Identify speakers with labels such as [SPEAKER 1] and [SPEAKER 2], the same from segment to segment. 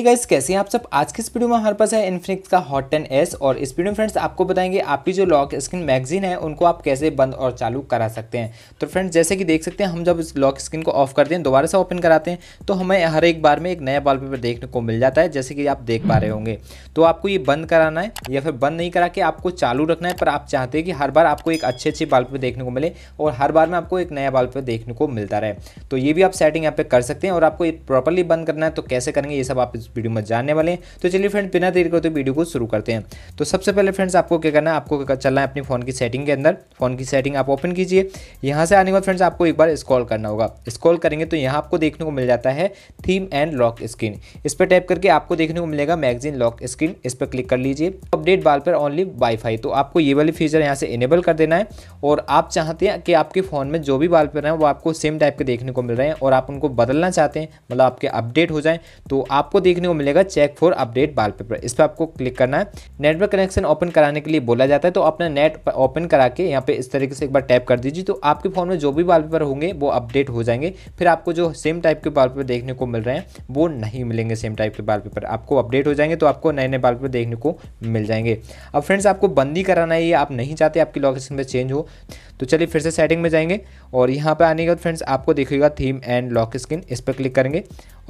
[SPEAKER 1] ठीक है इस कैसे हैं आप सब आज के इस वीडियो में हमारे पास है इन्फिनिक्स का हॉट टेन एस और इस वीडियो में फ्रेंड्स आपको बताएंगे आपकी जो लॉक स्क्रीन मैगजीन है उनको आप कैसे बंद और चालू करा सकते हैं तो फ्रेंड्स जैसे कि देख सकते हैं हम जब इस लॉक स्क्रीन को ऑफ करते हैं दोबारा से ओपन कराते हैं तो हमें हर एक बार में एक नया वाल देखने को मिल जाता है जैसे कि आप देख पा रहे होंगे तो आपको ये बंद कराना है या फिर बंद नहीं करा के आपको चालू रखना है पर आप चाहते हैं कि हर बार आपको एक अच्छे अच्छे वॉलपेपर देखने को मिले और हर बार में आपको एक नया वॉलपेपर देखने को मिलता रहे तो ये भी आप सेटिंग यहाँ पे कर सकते हैं और आपको प्रॉपरली बंद करना है तो कैसे करेंगे ये सब आप इस वीडियो में जानने वाले हैं तो चलिए फ्रेंड बिना देर करते तो वीडियो को शुरू करते हैं तो सबसे पहले फ्रेंड्स आपको क्या करना है आपको चलना है अपनी फ़ोन की सेटिंग के अंदर फ़ोन की सेटिंग आप ओपन कीजिए यहाँ से आने के बाद फ्रेंड्स आपको एक बार स्कॉल करना होगा स्कॉल करेंगे तो यहाँ आपको देखने को मिल जाता है थीम एंड लॉक स्क्रीन इस पर टाइप करके आपको देखने को मिलेगा मैगजीन लॉक स्क्रीन इस पर क्लिक कर लीजिए अपडेट बाल पर ओनली वाईफाई तो आपको ये वाली फीचर यहाँ से इनेबल कर देना है और आप चाहते हैं कि आपके फ़ोन में जो भी बाल पर हैं वो आपको सेम टाइप के देखने को मिल रहे हैं और आप उनको बदलना चाहते हैं मतलब आपके अपडेट हो जाए तो आपको देख देखने को मिलेगा check for update wallpaper इस पर आपको क्लिक करना है नेटवर्क कनेक्शन ओपन कराने के लिए बोला जाता है तो अपना नेट ओपन करा के यहाँ पे इस तरीके से एक बार टैप कर दीजिए तो आपके फ़ोन में जो भी वाल होंगे वो अपडेट हो जाएंगे फिर आपको जो सेम टाइप के वाल देखने को मिल रहे हैं वो नहीं मिलेंगे सेम टाइप के वाल आपको अपडेट हो जाएंगे तो आपको नए नए वाल देखने को मिल जाएंगे अब फ्रेंड्स आपको बंदी कराना है ये आप नहीं चाहते आपकी लोकेशन में चेंज हो तो चलिए फिर से सेटिंग में जाएंगे और यहाँ पर आने के बाद फ्रेंड्स आपको देखिएगा थीम एंड लॉक स्क्रीन इस पर क्लिक करेंगे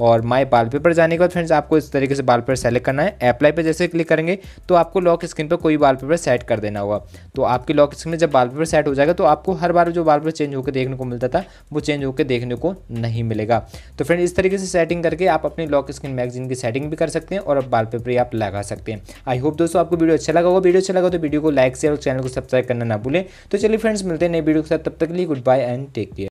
[SPEAKER 1] और माई बाल पेपर जाने के बाद फ्रेंड्स आपको इस तरीके से बाल पेपर सेलेक्ट करना है अप्लाई पर जैसे क्लिक करेंगे तो आपको लॉक स्क्रीन पर कोई बाल पेपर सेट कर देना होगा तो आपकी लॉक स्क्रीन में जब बाल पेपर सेट हो जाएगा तो आपको हर बार जो बाल पेपर चेंज होकर देखने को मिलता था वो चेंज होकर देखने को नहीं मिलेगा तो फ्रेंड इस तरीके से सेटिंग करके आप अपनी लॉक स्क्रीन मैगजीन की सेटिंग भी कर सकते हैं और अब बाल पेपर आप लगा सकते हैं आई होप दोस्तों आपको वीडियो अच्छा लगा होगा वीडियो अच्छा लगा तो वीडियो को लाइक शेयर और चैनल को सब्सक्राइब करना ना भूलें तो चलिए फ्रेंड्स मिलते हैं नई वीडियो के साथ तब तक के लिए goodbye and take care